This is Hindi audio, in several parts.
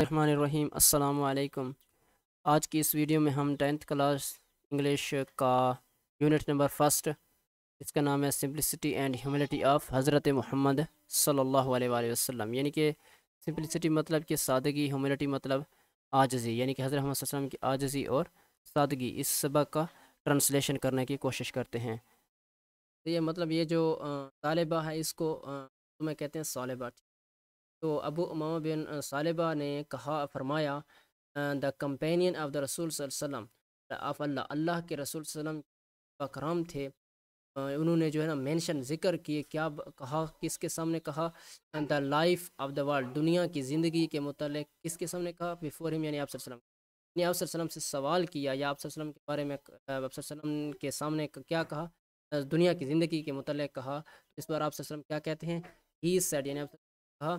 रहीम अस्सलाम वालेकुम आज की इस वीडियो में हम टेंथ क्लास इंग्लिश का यूनिट नंबर फर्स्ट इसका नाम है सिम्पलिसिटी एंड ह्यूमिलिटी ऑफ हज़रत मोहम्मद सल्लल्लाहु अलैहि वसल्लम यानी कि सिम्पलिसिटी मतलब कि सादगी ह्यूमिलिटी मतलब आजजी यानी कि हज़रत मोहम्मद वसल्लम की आजजी और सादगी इस सबक का ट्रांसलेशन करने की कोशिश करते हैं तो ये मतलब ये जो तालबा है इसको तो मैं कहते हैं सालबा तो अबू उमामा बिन सालिबा ने कहा फरमाया द कम्पेनियन ऑफ द रसूल सल्लम ऑफ अल्लाह अल्लाह के रसूल वसम बकराम थे उन्होंने जो है ना मेंशन जिक्र किए क्या कहा किसके सामने कहा the life of the world दुनिया की ज़िंदगी के मतलब किसके सामने कहा बिफोर हिम यानी आप वसलम ने आप से सवाल किया या आप के बारे में आप के सामने क्या कहा दुनिया की ज़िंदगी के मतलब कहा तो इस बार आप क्या कहते हैं ही सेड यानी कहा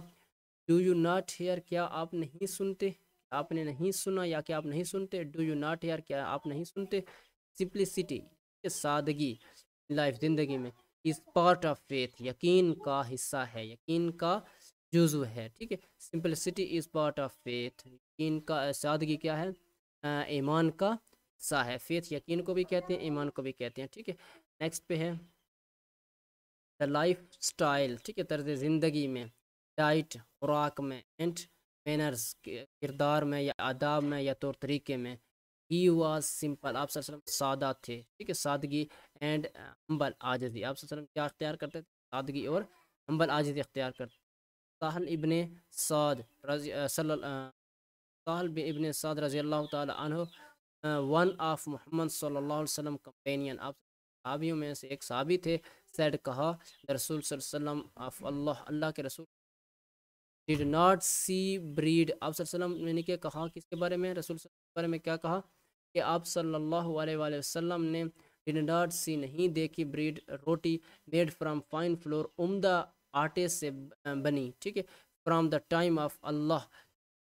डू यू नॉट हेयर क्या आप नहीं सुनते आपने नहीं सुना या क्या आप नहीं सुनते डू यू नॉट हेयर क्या आप नहीं सुनते सिंप्लिसिटी सादगी लाइफ ज़िंदगी में इज़ पार्ट ऑफ फेथ यकीन का हिस्सा है यकीन का जुजु है ठीक है simplicity is part of faith यकीन का सादगी क्या है ईमान का हिस्सा है फेथ यकीन को भी कहते हैं ईमान को भी कहते हैं ठीक है नेक्स्ट पे है द लाइफ स्टाइल ठीक है तर्ज ज़िंदगी में डाइट खुराक में एंड मैनर्स किरदार में या आदाब में या तौर तरीके में ही वाज सिंपल आप वसल्लम सादा थे ठीक है सादगी एंड अम्बल आजजी आप वसल्लम क्या अख्तियार करते थे सादगी और अम्बल आजजी अख्तियार करते साहल इबन साद साहल इबन साद रजी अल्लाह तह वन ऑफ मोहम्मद सल्लल्लाहु अलैहि वसल्लम कंपेनियन आप साबियों में से एक साबी थे सैड कहा रसूल वसल्लम ऑफ अल्लाह अल्लाह के रसूल डिड नॉट सी ब्रीड आप ने क्या कहा किसके बारे में रसूल के बारे में क्या कहा कि आप सल्लल्लाहु अलैहि वसल्लम ने डिड नॉट सी नहीं देखी ब्रीड रोटी मेड फ्राम फाइन फ्लोर उम्दा आटे से बनी ठीक है from the time of Allah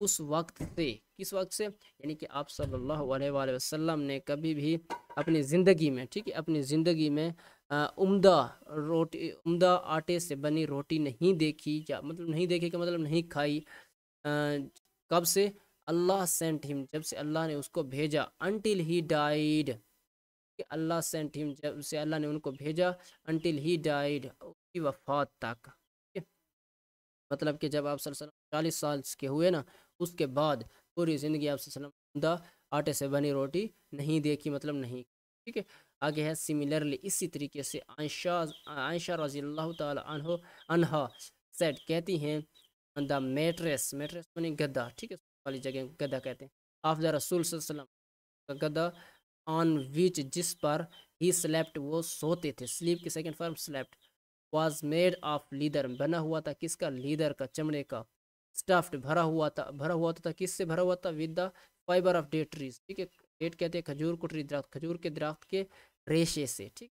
उस वक्त से किस वक्त से यानी कि आप सल्लल्लाहु अलैहि वसल्लम ने कभी भी अपनी ज़िंदगी में ठीक है अपनी ज़िंदगी में उम्दा रोटी उम्दा आटे से बनी रोटी नहीं देखी या मतलब नहीं देखी का मतलब नहीं खाई कब से अल्लाह सेंट हिम जब से अल्लाह ने उसको भेजा until he died Allah sent him जब से अल्लाह ने उनको भेजा अनटिल ही डाइड उसकी वफात तक मतलब कि जब आप चालीस साल के हुए ना उसके बाद पूरी ज़िंदगी आप आटे से बनी रोटी नहीं देखी मतलब नहीं ठीक है आगे है सिमिलरली इसी तरीके से आयशा आयशा रजी अल्लाह तहा सेट कहती हैं द मेट्रेस मेट्रेस मानी गद्दा ठीक है वाली जगह गद्दा कहते हैं ऑफ द रसूल वसल्लम गद्दा ऑन विच जिस पर ही स्लेप्ट वो सोते थे स्लीप की second form slept was made of leather बना हुआ था किसका लीदर का चमड़े का स्टफ्ड भरा हुआ था भरा हुआ था किससे भरा हुआ था with the fibre of date trees ठीक है डेट कहते हैं खजूर कुटरी दरख्त खजूर के दरख्त के रेशे से ठीक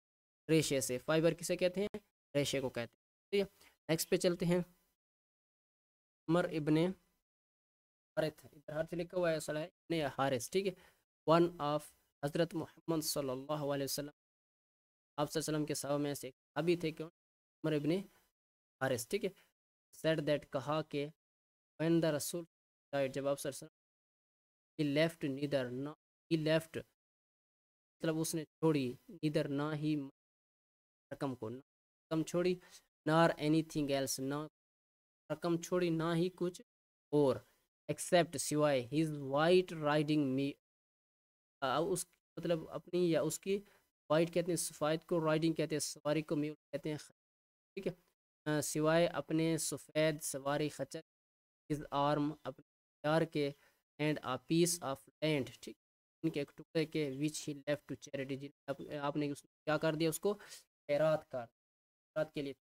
रेशे से फाइबर किसे कहते हैं रेशे को कहते हैं ठीक है नेक्स्ट पे चलते हैं उमर इब्ने हारिथ इधर हारिथ लिखा हुआ है सलाह इबन हारिस ठीक है वन ऑफ हज़रत मोहम्मद सल्लल्लाहु अलैहि वसल्लम आप सल्लम के सवा में से अभी थे क्यों उमर इबन हारिस ठीक है सेड दैट कहा कि वैन द रसूल जब आप लेफ्ट नीदर ना ही लेफ्ट मतलब उसने छोड़ी इधर ना ही रकम को ना रकम छोड़ी नार एनी थिंग एल्स ना रकम छोड़ी ना ही कुछ और एक्सेप्ट सिवाय हिज वाइट राइडिंग मी उस मतलब अपनी या उसकी वाइट कहते हैं सफ़ायद को राइडिंग कहते हैं सवारी को मी कहते हैं ठीक है सिवाय अपने सफ़ेद सवारी खचर हिज आर्म अपने प्यार के and a piece of land ठीक के एक टुकड़े के which he left to charity जिन आपने उसको क्या कर दिया उसको खैरात कर खैरात के लिए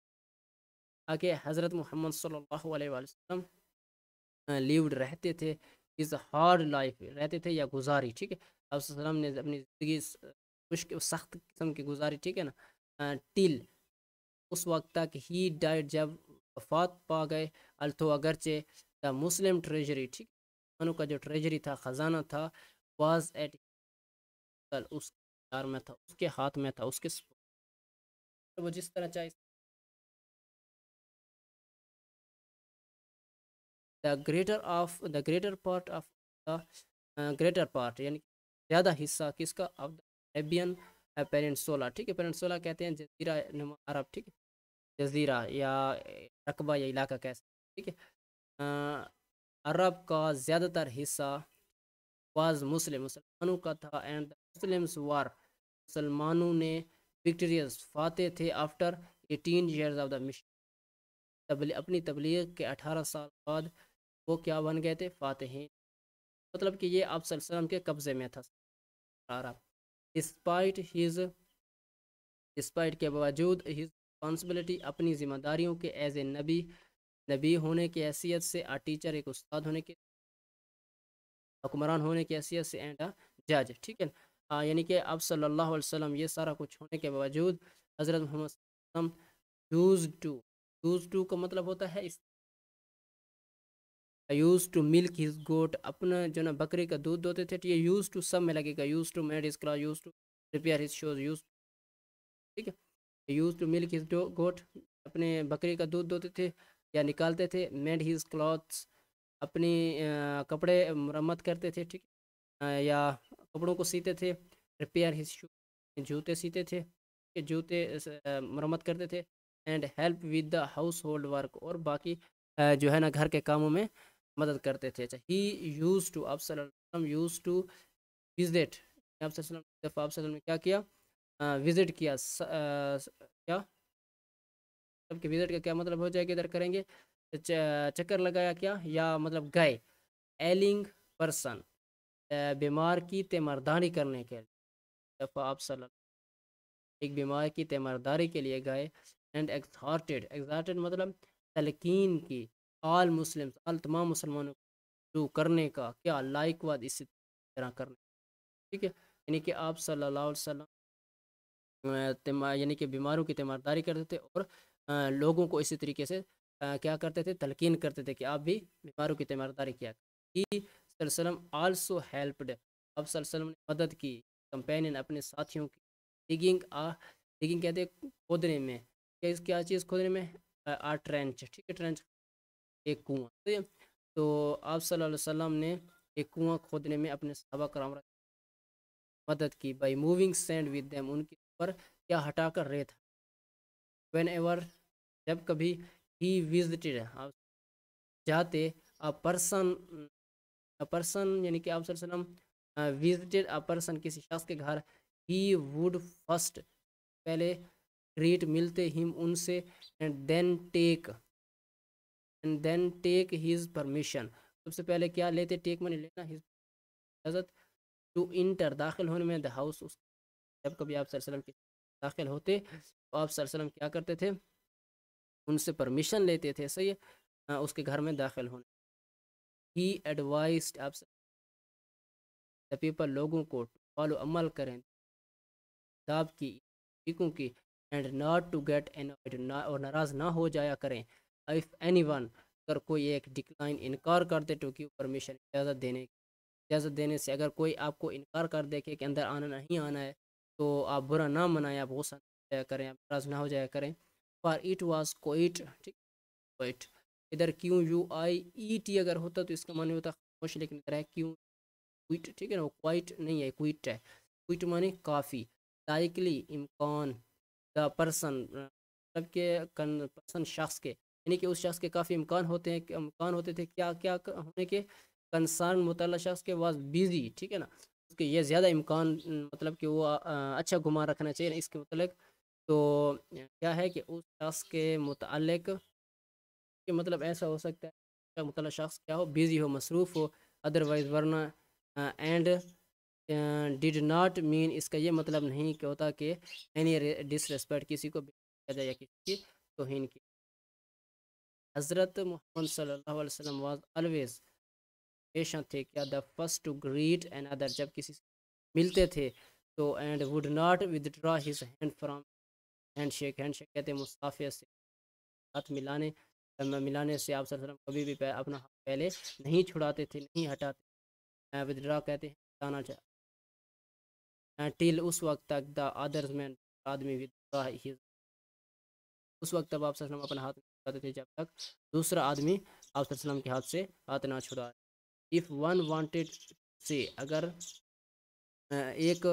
आके हज़रत मोहम्मद सल्लल्लाहु अलैहि वसल्लम लिव्ड रहते थे इस हार्ड लाइफ रहते थे या गुजारी ठीक है आप सल्लम ने अपनी ज़िंदगी मुश्किल सख्त किस्म की गुजारी ठीक है ना टिल उस वक्त तक ही डाइट जब वफात पा गए अल्तो अगरचे द मुस्लिम ट्रेजरी ठीक उन्हों का जो ट्रेजरी था ख़जाना था वाज एट कल उस में था उसके हाथ में था उसके तो वो जिस तरह चाहे the greater of the greater part of the greater part यानी ज़्यादा हिस्सा किसका ऑफ द एबियन पेरेंटसोला ठीक है सोला कहते हैं जजीरा अरब ठीक है जजीरा या रकबा या इलाका कैसे ठीक है अरब का ज़्यादातर हिस्सा वाज मुस्लिम मुसलमानों का था एंड मुस्लिम्स वार मुसलमानों ने विक्टोरियस फाते थे after eighteen years of the mission अपनी तबलीग के अठारह साल बाद वो क्या बन गए थे फातहीन मतलब कि ये आप सल्लम के कब्ज़े में था सारा डिस्पाइट हिज डिस्पाइट के बावजूद हिज रिस्पॉन्सिबिलिटी अपनी जिम्मेदारियों के एज ए नबी नबी होने की हैसियत से आ टीचर एक उस्ताद होने के हुक्मरान होने की हैसियत से एंड जज ठीक है ना यानी कि अब सल्लल्लाहु अलैहि वसल्लम ये सारा कुछ होने के बावजूद हज़रत मोहम्मद यूज़ टू यूज़ टू का मतलब होता है इस used to milk his goat अपना जो ना बकरी का दूध दोते थे ये यूज़ टू सब में लगेगा यूज़ टू मेड हिज क्ला used to repair his shoes use ठीक है used to milk his goat अपने बकरी का दूध दोते थे या निकालते थे मेड हिज क्लॉथ्स अपनी कपड़े मरम्मत करते थे ठीक या कपड़ों को सीते थे रिपेयर हिज शू जूते सीते थे जूते मरम्मत करते थे and help with the household work और बाकी जो है ना घर के कामों में मदद करते थे अच्छा ही यूज़ टू आप यूज़ टू विजिट आप ने क्या किया विजिट किया क्या सबके विजिट का क्या मतलब हो जाएगा इधर करेंगे तो चक्कर लगाया क्या या मतलब गए एलिंग पर्सन बीमार की तेमरदारी करने के लिए दफ़ा आप सल एक बीमार की तेमरदारी के लिए गए एंड एक्सार्टेड एक्सार्टेड मतलब तलकिन की आल मुस्लिम आल तमाम मुसलमानों को करने का क्या लाइकवाद इसी तरह करने ठीक है यानी कि आप सल्लल्लाहु अलैहि वसल्लम यानी कि बीमारों की तेमारदारी करते थे और लोगों को इसी तरीके से आ, क्या करते थे तलकिन करते थे कि आप भी बीमारों की तीमारदारी किया कि आल्सो हेल्पड अब सलम ने मदद की कंपेनियन अपने साथियों की डिगिंग आ डिगिंग कहते हैं खोदने में क्या क्या चीज़ खोदने में आ, ट्रेंच ठीक है ट्रेंच एक कुआं तो तो आप सल्लम ने एक कुआं खोदने में अपने सबक राम मदद की बाई मूविंग सेंड विद उनके ऊपर क्या हटाकर रेत वेन एवर जब कभी he visited house jaate a person a person yani ki absar salam visited a person kisi shakhs ke ghar he would first pehle greet milte him unse and then take and then take his permission sabse pehle kya lete take mane lena his इजाज़त to enter dakhil hone mein the house us jab kabhi absar salam ke dakhil hote तो आप सल्लम क्या करते थे उनसे परमिशन लेते थे सही है उसके घर में दाखिल होने ही एडवाइस आप पीपल लोगों को फॉलो अमल करें किताब की सीखों की and not to get an और नाराज़ ना हो जाया करें इफ़ एनी वन अगर कोई एक डिक्लाइन इनकार कर दे टू क्यू परमिशन इजाज़त देने की इजाज़त देने से अगर कोई आपको इनकार कर दे कि अंदर आना नहीं आना है तो आप बुरा ना मनाएं आप गुस्सा ना हो जाया करें आप नाराज़ ना हो जाया करें पर इट वॉज कोइट ठीक कोइट इधर Q U I E T अगर होता तो इसका माने होता खामोश लेकिन इधर है क्यू क्विट ठीक है ना क्वाइट नहीं है क्विट है क्विट माने काफ़ी लाइकली इम्कान द पर्सन मतलब के पर्सन शख्स के यानी कि उस शख्स के काफ़ी इम्कान होते हैं इम्कान होते थे क्या क्या होने के कंसर्न मुतल शख्स के वाज बिजी ठीक है ना उसके ये ज़्यादा इम्कान मतलब कि वो अच्छा घुमा रखना चाहिए इसके मतलब तो क्या है कि उस शख्स के मतलब कि मतलब ऐसा हो सकता है उसका मतलब शख्स क्या हो बिज़ी हो मसरूफ़ हो अदरवाइज़ वरना एंड डिड नाट मीन इसका ये मतलब नहीं कि होता कि एनी डिसरेस्पेक्ट किसी को किया जाए या किसी की तोहन की हज़रत मोहम्मद सल्लल्लाहु अलैहि वसल्लम वाज ऑलवेज पेशा थे क्या the first to greet and other जब किसी से मिलते थे तो and would not withdraw his hand from hand shake hand shake कहते हैं मुसाफियत से हाथ मिलाने मिलाने से आप सल्लम कभी भी अपना हाथ पहले नहीं छुड़ाते थे नहीं हटाते विद्रा कहते हैं हटाना चाह टिल उस वक्त तक द अदर्स मैन आदमी विद्रा ही उस वक्त तब आप सल्लम अपना हाथ नहीं छुड़ाते थे जब तक दूसरा आदमी आप सल्लम के हाथ से हाथ ना छुड़ा इफ़ वन वांटेड से अगर एक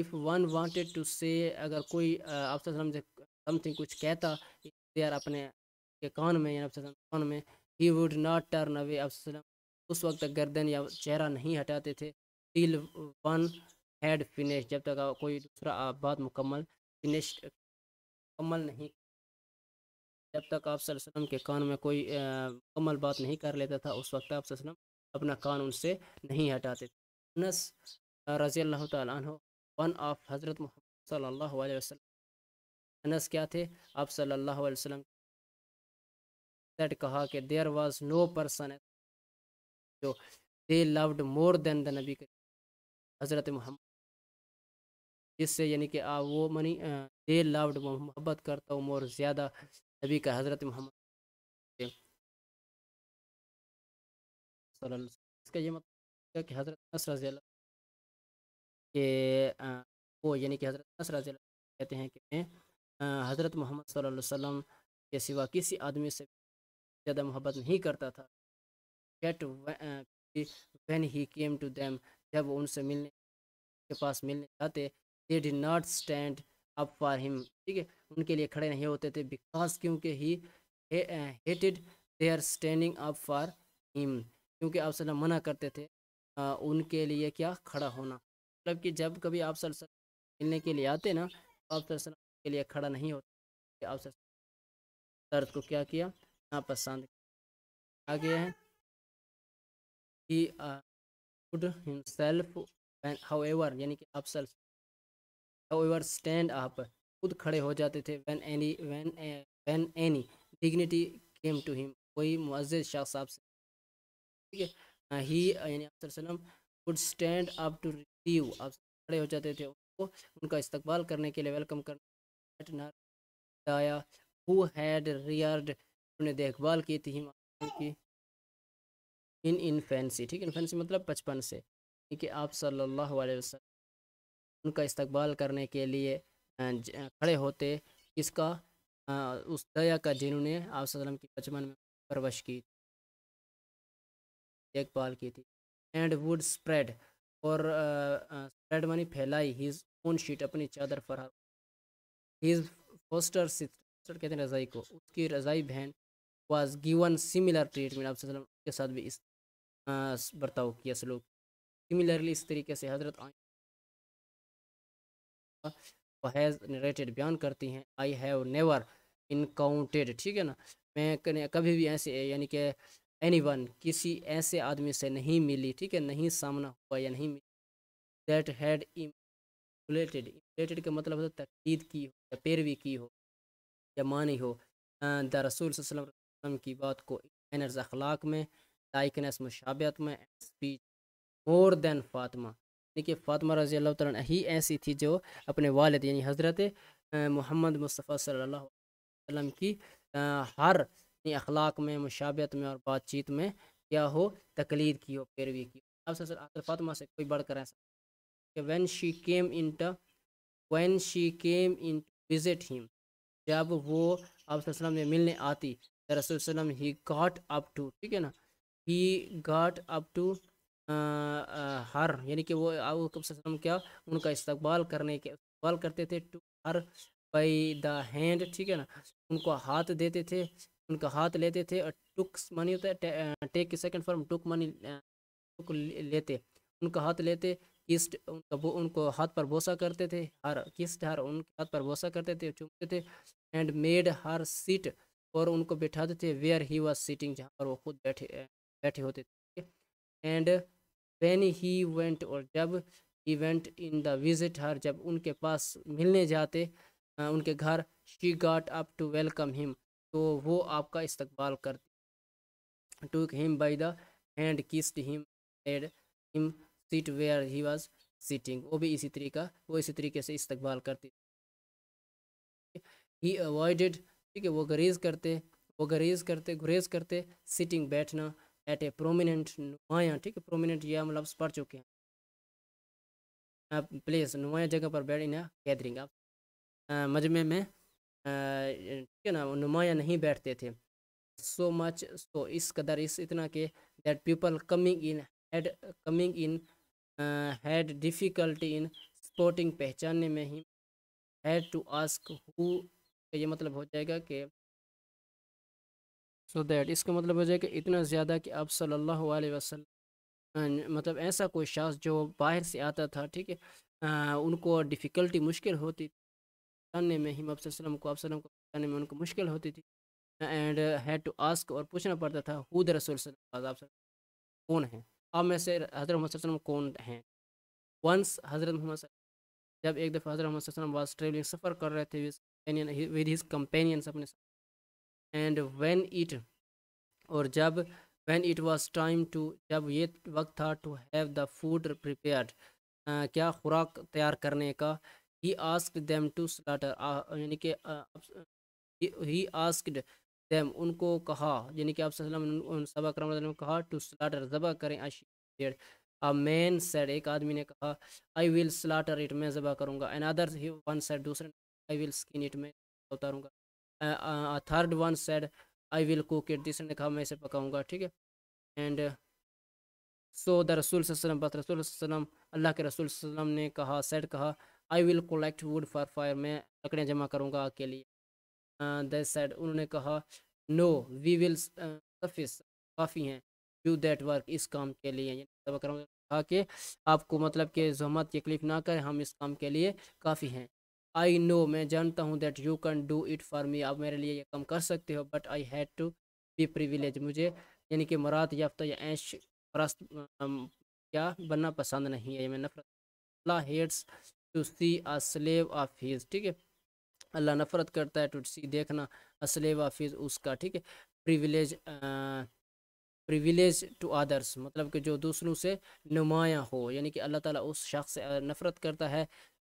इफ़ वन वांटेड टू से अगर कोई आप समथिंग कुछ कहता यार अपने के कान में या कान में ही वुड नॉट टर्न अवे आप उस वक्त तक गर्दन या चेहरा नहीं हटाते थे टिल वन हैड फिनिश जब तक कोई दूसरा बात मुकम्मल फिनिश मुकम्मल नहीं जब तक आप वसल्लम के कान में कोई मुकम्मल बात नहीं कर लेता था उस वक्त आप अपना कान उनसे नहीं हटाते थे अनस रज़ी अल्लाह तु वन ऑफ हज़रत मोहम्मद सल्लल्लाहु अलैहि वसल्लम अनस क्या थे आप सल्लल्लाहु अलैहि वसल्लम दैट कहा कि देयर वाज नो पर्सन जो they loved more than the नबी हज़रत मोहम्मद जिससे यानी कि आप वो मनी दे लव्ड मोहब्बत करता हूँ मोर ज़्यादा नबी का हज़रत मोहम्मद इसका ये मतलब कि हज़रत नसर कि वो यानी कि हज़रत रजी कहते हैं कि मैं हज़रत मोहम्मद सल्लल्लाहु अलैहि वसल्लम के सिवा किसी आदमी से ज़्यादा मोहब्बत नहीं करता था get when he came to them जब वो उनसे मिलने के पास मिलने जाते they did not stand up for him ठीक है उनके लिए खड़े नहीं होते थे बिकॉज क्योंकि he hated they are standing up for him क्योंकि आप सल्लम मना करते थे आ, उनके लिए क्या खड़ा होना मतलब कि जब कभी आप सर सर मिलने के लिए आते ना तो आप सर सर के लिए खड़ा नहीं होते आप सर दर्द को क्या किया यहाँ पर आ गया है कि गुड हिमसेल्फ हाउ एवर यानी कि आप सर हाउ एवर स्टैंड आप खुद खड़े हो जाते थे when any when when any dignity came to him कोई मुआज़ शख्स आपसे ठीक है ही यानी आप सर सलम could stand up to receive अब खड़े हो जाते थे उनको उनका इस्तकबाल करने के लिए वेलकम करना हु हैड रियर्ड उन्हें देखभाल की थी की इन इन्फेंसी ठीक है इन्फेंसी मतलब बचपन से ठीक है आप सल्लल्लाहु अलैहि वसल्लम उनका इस्तकबाल करने के लिए खड़े होते इसका उस दया का जिन्होंने आप सल्लल्लाहु अलैहि वसल्लम की बचपन में परवश की देखभाल की थी एंड वुड स्प्रेड और स्प्रेड मनी फैलाई हिज ओन शीट अपनी चादर फरहार हिज फोस्टर सिस्टर कहते हैं रज़ाई को उसकी रज़ाई बहन वाज गिवन सिमिलर ट्रीटमेंट आपसे के साथ भी इस बर्ताव किया सलूक सिमिलरली इस तरीके से हजरत फहज नरेटेड बयान करती हैं आई हैव नेवर इनकाउंटेड ठीक है ना मैं कभी भी ऐसे यानी कि एनी वन किसी ऐसे आदमी से नहीं मिली ठीक है नहीं सामना हुआ या नहीं मिली दैट हैड इमेटेड इमेटेड का मतलब होता है तकदीद की हो या पैरवी की हो या मानी हो अं, द रसूल वसल्लम की बात को मैनर्स अखलाक में लाइकनेस मुशाबियत में स्पीच मोर देन फातमा यानी कि फातमा रजी अल्लाह तन ही ऐसी थी जो अपने वालद यानी हज़रत अं, मोहम्मद मुस्तफ़ा सल्ला अलैहि वसल्लम की अं, हर अपनी अखलाक में मुशाबत में और बातचीत में क्या हो तकलीद की हो पैरवी की अब सर अब फातमा से कोई बढ़ कर ऐसा कि when she came in when she came in visit him जब वो आप वसल्लम में मिलने आती रसोलम ही गाट अप टू ठीक है ना ही गाट अप टू हर यानी कि वो आप वसल्लम क्या उनका इस्तकबाल करने के इस्तकबाल करते थे to her by the hand ठीक है ना उनको हाथ देते थे उनका हाथ लेते थे और टुक मनी होता है take second form took meaning took लेते उनका हाथ लेते किस्ट उनका वो उनको हाथ पर भोसा करते थे हर किस्ट हर उनके हाथ पर भोसा करते थे चुमते थे एंड मेड हर सीट और उनको बैठाते थे वेयर ही वॉज सीटिंग जहाँ पर वो खुद बैठे बैठे होते थे एंड वेन ही वेंट और जब he went in the visit her जब उनके पास मिलने जाते उनके घर she got up to welcome him तो वो आपका इस्तकबाल कर took him by the hand kissed him and him seat where he was sitting वो भी इसी तरीका वो इसी तरीके से इस्तकबाल करती ही अवॉइडेड ठीक है वो गरीज करते वो गरीज करते गुरेज करते सिटिंग बैठना एट ए प्रोमिनेंट नुमाया ठीक है प्रोमिनेंट यह हम लफ्स पढ़ चुके हैं प्लेस नुमाया जगह पर बैठ इन गैदरिंग आप मजमे में ठीक है ना नुमाया नहीं बैठते थे सो मच सो इस कदर इस इतना के that people coming in had coming in had difficulty in spotting पहचानने में he had to ask who ये मतलब हो जाएगा कि सो so दैट इसका मतलब हो जाएगा इतना ज़्यादा कि आप सल्लल्लाहु अलैहि वसल्लम मतलब ऐसा कोई शास जो बाहर से आता था ठीक है उनको डिफ़िकल्टी मुश्किल होती जानने में हिम वसलम को अफसलम को जानने में उनको मुश्किल होती थी एंड हैड टू आस्क और पूछना पड़ता था हुद रसूल कौन है आप में से हज़रत मोहम्मद कौन हैं वंस हज़रत मोहम्मद जब एक दफ़ा हज़रत मोहम्मद वाज ट्रेवलिंग सफ़र कर रहे थे विद हिज कंपेनियंस अपने एंड व्हेन इट और जब when it was time to जब ये वक्त था to have the food prepared क्या खुराक तैयार करने का he ask them to slaughter यानी कि ही आस्कड देम उनको कहा यानी कि आप सबा कर कहा टू स्लाटर ज़बा करें अशी अ मैन सेड एक आदमी ने कहा आई विल स्लाटर इट मैं ज़बा करूँगा एन अदर वन सेड दूसरे आई विल स्किन इट मैं उतारूँगा third one said I will cook it तीसरे ने कहा मैं इसे पकाऊँगा ठीक है एंड सो द रसूल बस रसूल अल्लाह के रसूल ने कहा सेड कहा I will collect wood for fire मैं लकड़ियाँ जमा करूँगा लिए द सेड उन्होंने कहा नो वी विल सफिस काफ़ी हैं डू देट वर्क इस काम के लिए कहा कि आपको मतलब कि जहमत तकलीफ ना करें हम इस काम के लिए काफ़ी हैं आई नो मैं जानता हूँ that you can do it for me आप मेरे लिए ये काम कर सकते हो but I had to be privilege मुझे यानी कि मरात याफ्ता या ऐश परस्त क्या बनना पसंद नहीं है मैं नफरत hates to see a off ठीक है अल्लाह नफरत करता है टू सी देखना असलेब ऑफ हीज उसका ठीक है प्रिविलेज प्रिविलेज टू अदर्स मतलब कि जो दूसरों से नुमाया हो यानी कि अल्लाह ताला उस शख्स से नफरत करता है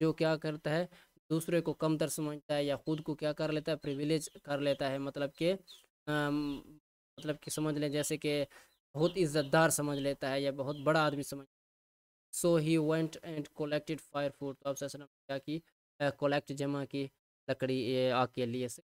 जो क्या करता है दूसरे को कम दर समझता है या ख़ुद को क्या कर लेता है प्रिविलेज कर लेता है मतलब कि मतलब कि समझ लें जैसे कि बहुत इज़्ज़तदार समझ लेता है या बहुत बड़ा आदमी समझ so he went and collected fire food तो ऑब्सेशन हमने क्या की कलेक्ट जमा की लकड़ी आग के लिए से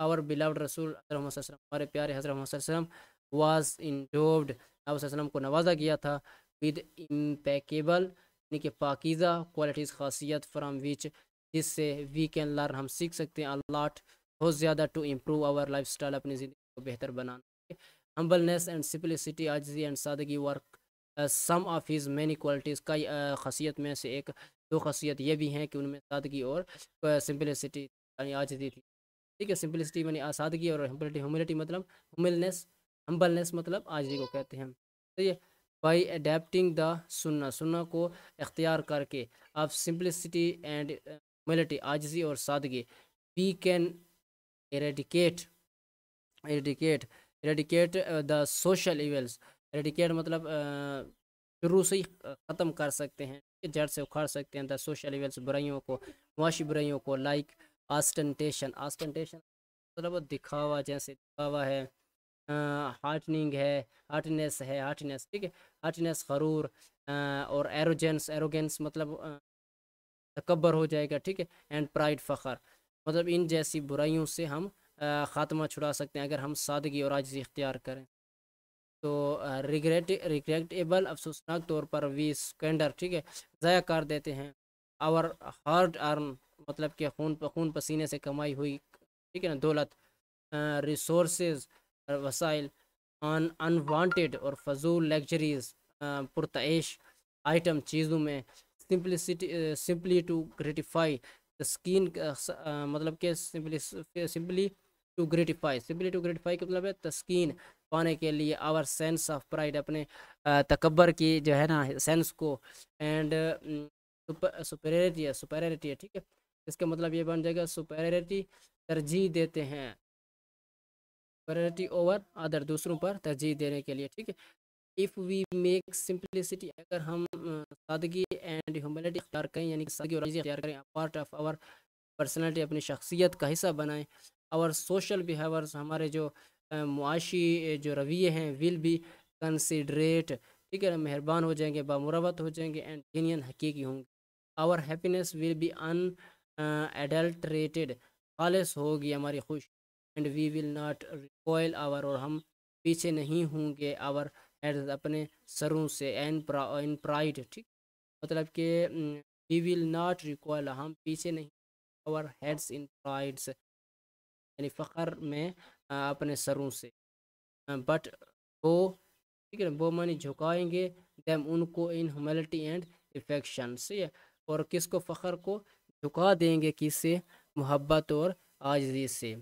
आवर बिलावड रसूल हमारे प्यारे हजरत वसलम वाज इंडोव्ड वसलम को नवाजा किया था विद इम्पेकेबल यानी कि पाकिज़ा क्वालिटीज़ खासियत फ्राम विच जिससे वी कैन लर्न हम सीख सकते हैं अलाट बहुत ज़्यादा to improve our lifestyle अपनी ज़िंदगी को बेहतर बनाने हम्बलनेस एंड सिंपलिसिटी आजी एंड सादगी were some of his many qualities कई खासियत में से एक दो खासियत ये भी हैं कि उनमें सादगी और सिंपलिसिटी यानी आज दी थी ठीक है सिंपलिसिटी यानी आसादगी और ह्यूमिलिटी मतलब हम्बलनेस हम्बलनेस मतलब आज को कहते हैं ठीक बाई अडेप्टिंग द सुन्ना सुन्ना को अख्तियार करके आप सिंपलिसिटी एंड ह्यूमिलिटी आजजी और सादगी we can eradicate eradicate eradicate the social evils eradicate मतलब शुरू से ही ख़त्म कर सकते हैं जड़ से उखाड़ सकते हैं द सोशल इवेंट्स बुराइयों को मुआशी बुराइयों को लाइक आस्टेंटेशन आस्टेंटेशन मतलब दिखावा जैसे दिखावा है हार्टनिंग है हार्टनेस है हार्टनेस ठीक है हार्टनेस गरूर और एरोजेंस एरोगेंस मतलब तकबर हो जाएगा ठीक है एंड प्राइड फ़खर मतलब इन जैसी बुराइयों से हम ख़ात्मा छुड़ा सकते हैं अगर हम सादगी और आजी इख्तियार करें तो रिग्रेट रिग्रेटेबल अफसोसनाक तौर पर वी स्केंडर ठीक है ज़ाया कर देते हैं आवर हार्ड अर्न मतलब कि खून खून पसीने से कमाई हुई ठीक है ना दौलत रिसोर्स वसाइल अन अनवांटेड और फजूल लग्जरीज पुरतश आइटम चीज़ों में simplicity simply to gratify skin मतलब कि simply simply to gratify simply to gratify का मतलब है तस्किन पाने के लिए आवर सेंस ऑफ प्राइड अपने तकबर की जो है ना सेंस को एंड सुपेरिटी है सुपेरिटी है ठीक है इसका मतलब ये बन जाएगा सुपेरिटी तरजीह देते हैं सुपेरिटी ओवर अदर दूसरों पर तरजीह देने के लिए ठीक है इफ़ वी मेक सिंपलिसिटी अगर हम सादगी एंड ह्यूमिलिटी अख्तियार करें यानी सादगी और अख्तियार करें पार्ट ऑफ आवर पर्सनैलिटी अपनी शख्सियत का हिस्सा बनाएं और सोशल बिहेवियर्स हमारे जो मुआशी जो रवैये हैं विल बी कंसिड्रेट ठीक है मेहरबान हो जाएंगे बामुरबत हो जाएंगे एंड जीनियन हकीकी होंगे our happiness will be unadulterated खालस होगी हमारी खुश and we will not recoil our और हम पीछे नहीं होंगे आवर एड अपने सरों से एन इन प्राइड ठीक मतलब कि वी विल नाट रिकॉयल हम पीछे नहीं आवर हेड्स इन प्राइड्स यानी फ़खर में अपने सरों से बट वो ठीक है वो मानी झुकाएंगे दैम उनको इन ह्यूमिलिटी एंड इफेक्शन से है और किसको फ़ख्र को झुका देंगे किससे मोहब्बत और आजी से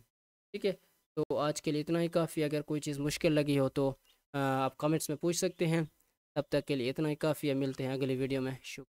ठीक है तो आज के लिए इतना ही काफ़ी अगर कोई चीज़ मुश्किल लगी हो तो आप कमेंट्स में पूछ सकते हैं तब तक के लिए इतना ही काफ़ी है मिलते हैं अगली वीडियो में शुक्रिया